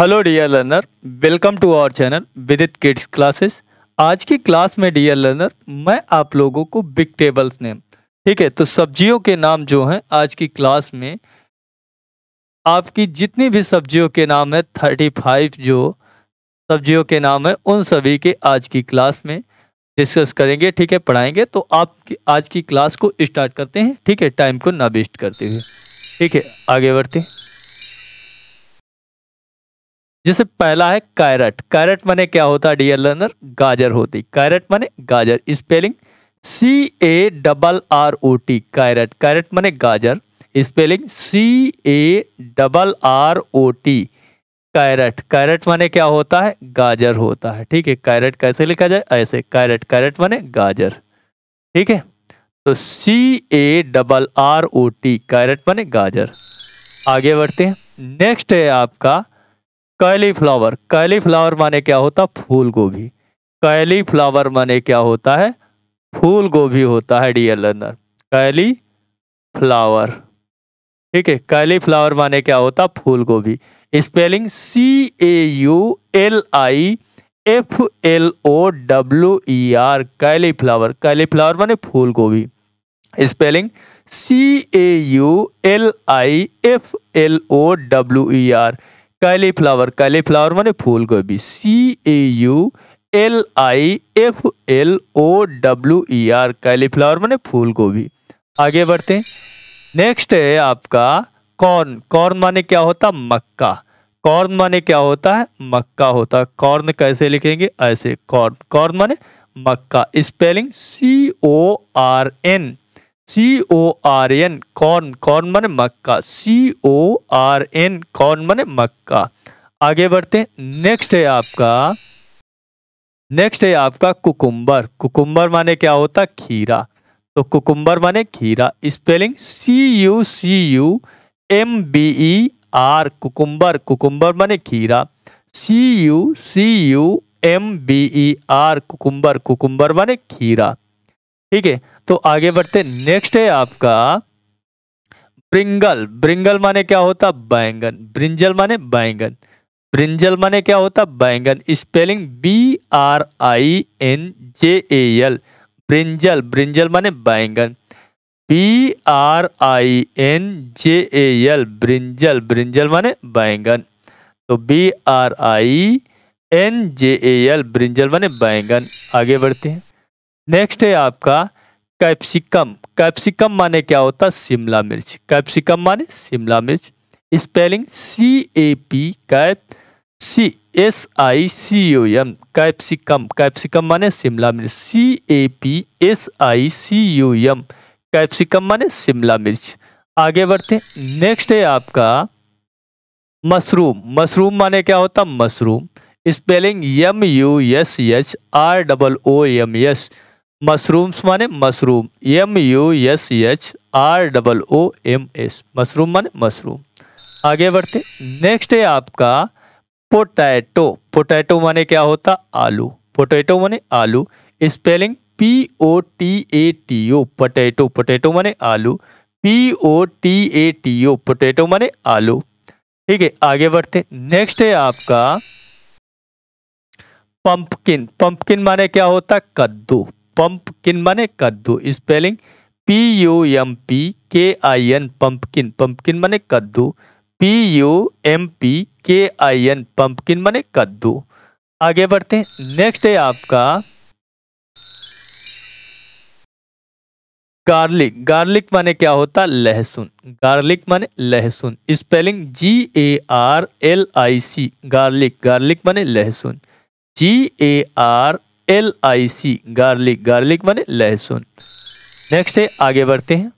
hello dear learner welcome to our channel Vidit kids classes आज की class में dear learner मैं आप लोगों को बिग टेबल्स नेम ठीक है तो सब्जियों के नाम जो हैं आज की क्लास में आपकी जितनी भी सब्जियों के नाम है थर्टी फाइव जो सब्जियों के नाम है उन सभी के आज की क्लास में डिस्कस करेंगे ठीक है पढ़ाएंगे तो आप आज की क्लास को स्टार्ट करते हैं ठीक है टाइम को ना वेस्ट करते हुए ठीक है आगे बढ़ते हैं जैसे पहला है कैरेट कैरेट माने क्या होता है डियर लर्नर गाजर होती कैरेट माने गाजर spelling C A double R O T carrot carrot माने गाजर spelling C A double R O T carrot carrot माने क्या होता है गाजर होता है ठीक है कैरेट कैसे लिखा जाए ऐसे कैरेट कैरेट माने गाजर ठीक है तो C A double R O T carrot माने गाजर आगे बढ़ते हैं नेक्स्ट है आपका कैली फ्लावर कैली फ्लावर माने क्या होता फूल गोभी कैली फ्लावर माने क्या होता है फूल गोभी होता है डियर लर्नर कैली फ्लावर ठीक है कैली फ्लावर माने क्या होता फूल गोभी spelling C A U L I F L O W E e R cauliflower cauliflower माने फूल गोभी spelling C A U L I F L O W E R cauliflower cauliflower माने फूल गोभी C A U L I F L O W E e R cauliflower मान फूल गोभी आगे बढ़ते हैं नेक्स्ट है आपका कॉर्न कॉर्न माने क्या होता मक्का कॉर्न माने क्या होता है मक्का होता है कॉर्न कैसे लिखेंगे ऐसे कॉर्न कॉर्न माने मक्का spelling C O R N C O R N corn corn मन मक्का सी ओ आर एन कौन मन मक्का आगे बढ़ते हैं नेक्स्ट है आपका नेक्स्ट है आपका कुकुम्बर कुकुम्बर माने क्या होता खीरा तो कुकुम्बर माने खीरा spelling C U C U M B E R cucumber cucumber माने खीरा C U C U M B E R cucumber cucumber माने खीरा ठीक है तो आगे बढ़ते नेक्स्ट है आपका ब्रिंगल ब्रिंगल माने क्या होता बैंगन ब्रिंजल माने बैंगन ब्रिंजल माने क्या होता बैंगन spelling B R I N J A L brinjal brinjal माने बैंगन B R I N J A L brinjal brinjal माने बैंगन तो B R I N J A L brinjal माने बैंगन आगे बढ़ते हैं नेक्स्ट है आपका कैप्सिकम कैप्सिकम माने क्या होता है शिमला मिर्च कैप्सिकम माने शिमला मिर्च spelling C A P cap C S I C O M capsicum capsicum माने शिमला मिर्च C A P S I C O M capsicum माने शिमला मिर्च आगे बढ़ते हैं नेक्स्ट है आपका मशरूम मशरूम माने क्या होता mushroom spelling M U S H R double O M S mushrooms माने mushroom M U S H R double O M S mushroom माने मशरूम आगे बढ़ते नेक्स्ट है आपका पोटैटो पोटैटो माने क्या होता आलू पोटैटो माने आलू spelling P O T A T O potato potato माने आलू P O T A T O potato माने आलू ठीक है आगे बढ़ते नेक्स्ट है आपका पंपकिन पंपकिन माने क्या होता कद्दू पंपकिन माने कद्दू spelling P U M P K I N pumpkin pumpkin माने कद्दू P U M P K I N pumpkin माने कद्दू आगे बढ़ते हैं नेक्स्ट है आपका गार्लिक गार्लिक माने क्या होता लहसुन गार्लिक माने लहसुन spelling G A R L I C garlic garlic माने लहसुन G A R L I C garlic garlic माने लहसुन नेक्स्ट है आगे बढ़ते हैं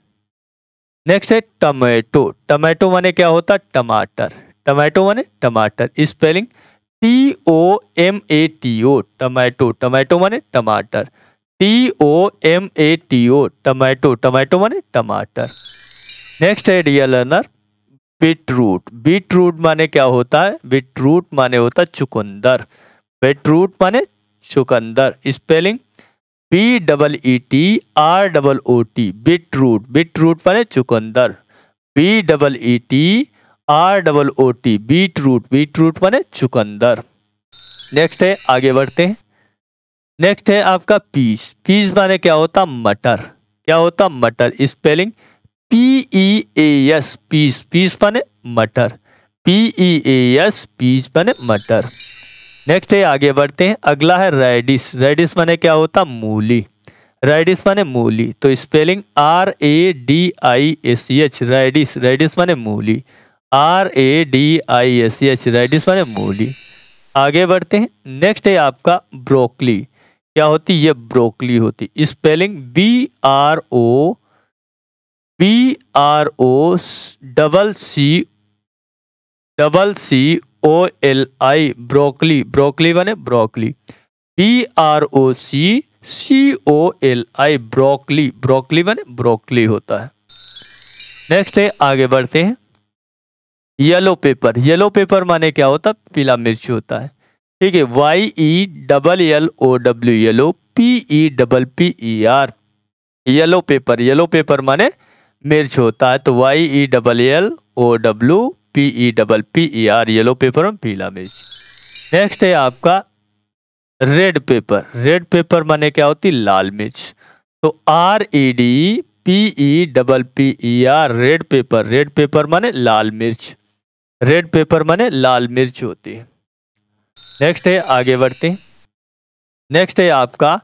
नेक्स्ट है टमाटो टमेटो माने क्या होता है टमाटर टमाटो माने टमाटर spelling T O M A T O tomato tomato माने टमाटर T O M A T O tomato tomato माने टमाटर नेक्स्ट है डियर लर्नर बीट रूट माने क्या होता है बीट रूट माने होता है चुकंदर रूट माने चुकंदर spelling B double E T R double O T beetroot beetroot माने चुकंदर B double E T R double O T beetroot beetroot माने चुकंदर नेक्स्ट है आगे बढ़ते हैं नेक्स्ट है आपका पीस पीस माने क्या होता मटर क्या होता मटर spelling P E A S peas peas माने मटर P E A S peas माने मटर नेक्स्ट है आगे बढ़ते हैं अगला है रेडिस रेडिस माने क्या होता मूली रेडिस माने मूली तो spelling R A D I S H radish radish माने मूली R A D I S H radish माने मूली आगे बढ़ते हैं नेक्स्ट है आपका ब्रोकली क्या होती ये ब्रोकली होती spelling B R O B R O double C double C O L I broccoli broccoli बने broccoli P R O C C O L I broccoli broccoli बने ब्रोकली होता है नेक्स्ट है आगे बढ़ते हैं येलो पेपर येलो पेपर माने क्या होता पीला मिर्च होता है ठीक है Y E double L O W yellow P E double P E R yellow pepper yellow pepper माने मिर्च होता है तो Y E double L O W P E double P E R yellow pepper और पीला मिर्च next है आपका रेड पेपर रेड पेपर माने क्या होती लाल मिर्च तो R E D P E double P E R red pepper red pepper माने लाल मिर्च रेड पेपर माने लाल मिर्च होती है नेक्स्ट है आगे बढ़ते नेक्स्ट है आपका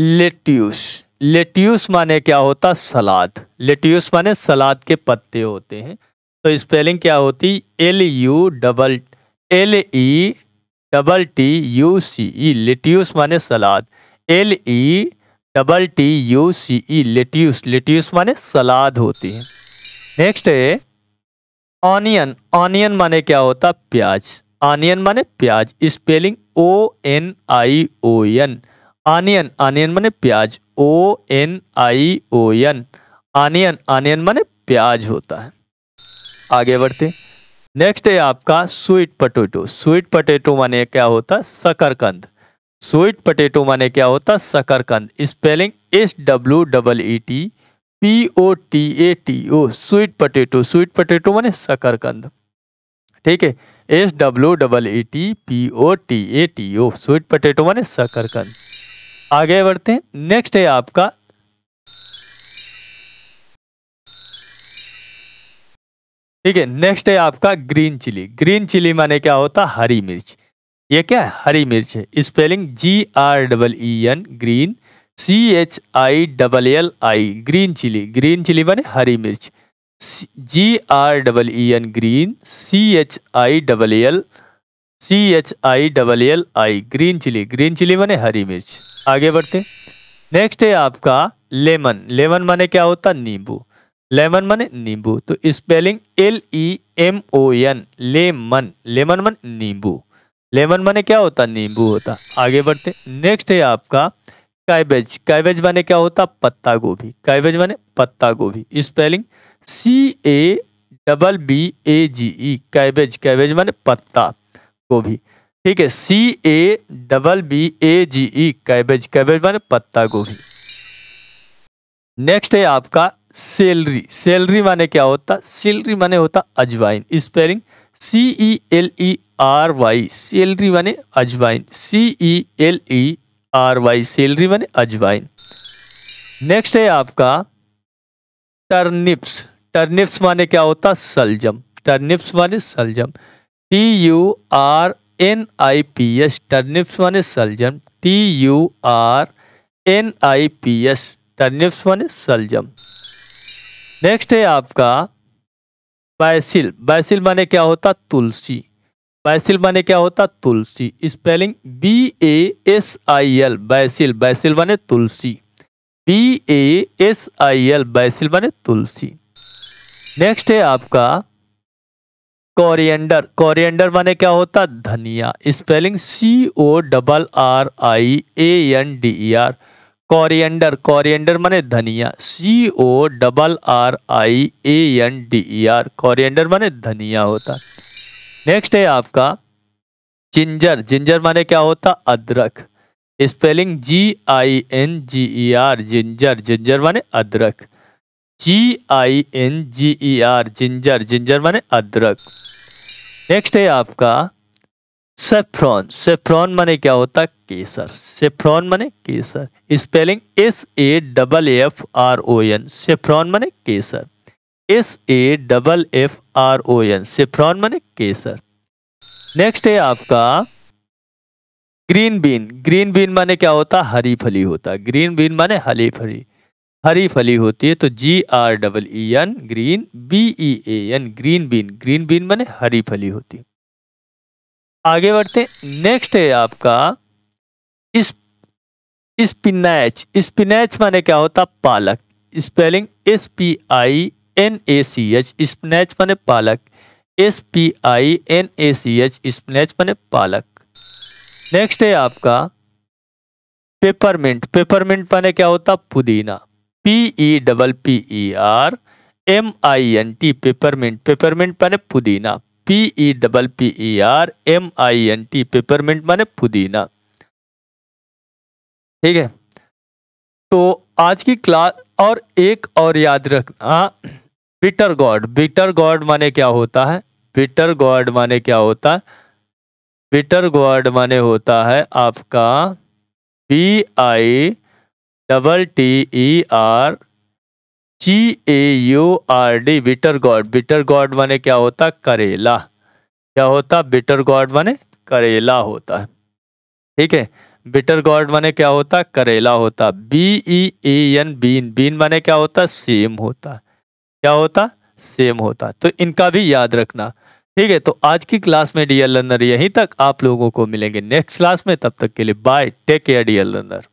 लेट्यूस लेट्यूस माने क्या होता सलाद लेट्यूस माने सलाद के पत्ते होते हैं तो स्पेलिंग क्या होती L U double L E double T U C E lettuce माने सलाद L E double T U C E lettuce lettuce माने सलाद होती है नेक्स्ट है ऑनियन ऑनियन माने क्या होता प्याज ऑनियन माने प्याज spelling O N I O N onion onion माने प्याज O N I O N onion onion माने प्याज होता है आगे बढ़ते नेक्स्ट है आपका स्वीट पटेटो स्वीट पटेटो माने क्या होता शकरकंद स्वीट पटेटो माने क्या होता शकरकंद spelling S W double E T P O T A T O sweet potato sweet potato माने शकरकंद ठीक है S W double E T P O T A T O sweet potato माने शकरकंद आगे बढ़ते हैं नेक्स्ट है आपका ठीक है नेक्स्ट है आपका ग्रीन चिली ग्रीन चिली माने क्या होता है हरी मिर्च ये क्या है हरी मिर्च है spelling G R double E N green C H I double L I green chilli green chilli माने हरी मिर्च G R double E N green C H I double L C H I double L I green chilli green chilli माने हरी मिर्च आगे बढ़ते next है आपका लेमन लेमन माने क्या होता नींबू लेमन मन नींबू तो spelling L E M O N lemon lemon मन नींबू लेमन मने क्या होता नींबू होता आगे बढ़ते नेक्स्ट है आपका कैबेज कैबेज माने क्या होता पत्ता गोभी कैबेज माने पत्ता गोभी spelling C A double B A G E cabbage cabbage माने पत्ता गोभी ठीक है C A double B A G E cabbage cabbage माने पत्ता गोभी नेक्स्ट है आपका सेलरी सेलरी माने क्या होता सेलरी माने होता अजवाइन spelling C E L E R Y celery माने अजवाइन C E L E R Y celery माने अजवाइन नेक्स्ट है आपका टर्निप्स टर्निप्स माने क्या होता सलजम टर्निप्स माने सलजम T U R N I P S turnips माने सलजम T U R N I P S turnips माने सलजम नेक्स्ट है आपका बैसिल बैसिल माने क्या होता तुलसी बैसिल माने क्या होता तुलसी spelling B A S I L basil basil माने तुलसी B A S I L basil माने तुलसी नेक्स्ट है आपका कोरिएंडर कोरिएंडर माने क्या होता धनिया spelling C O double R I A N D E R coriander coriander माने धनिया C O double R I A N D E e R coriander माने धनिया होता नेक्स्ट है आपका जिंजर जिंजर माने क्या होता अदरक spelling G I N G E R ginger ginger माने अदरक G I N G E R ginger ginger माने अदरक नेक्स्ट है आपका सेफ्रॉन सेफ्रॉन माने क्या होता है केसर सेफ्रॉन माने केसर spelling S A double F R O N saffron माने केसर S A double F R O N saffron माने केसर नेक्स्ट है आपका ग्रीन बीन ग्रीन बीन माने क्या होता है हरी फली होता है ग्रीन बीन माने हरी फली हरी फली होती है तो G R double E N green B E N green bean green bean माने हरी फली होती है आगे बढ़ते नेक्स्ट है आपका इस स्पिनैच स्पिनैच माने क्या होता पालक spelling S P I N A C H spinach माने पालक S P I N A C H spinach माने पालक नेक्स्ट है आपका पेपरमिंट पेपरमिंट माने क्या होता पुदीना P E double P E R M I N T peppermint peppermint माने पुदीना P E double P E R M I N T peppermint माने पुदीना ठीक है तो आज की क्लास और एक और याद रखना बिटर गॉड बिटर गॉड माने क्या होता है बिटर गॉड माने क्या होता है बिटर गॉड माने होता है आपका B I double T E R G A U R D bitter gourd bitter gourd माने क्या होता करेला क्या होता बिटर गॉड माने करेला होता है ठीक है बिटर गॉड माने क्या होता करेला होता B E A N bean bean माने क्या होता सेम होता क्या होता सेम होता तो इनका भी याद रखना ठीक है तो आज की क्लास में डीएल लर्नर यहीं तक आप लोगों को मिलेंगे नेक्स्ट क्लास में तब तक के लिए bye take care DL learner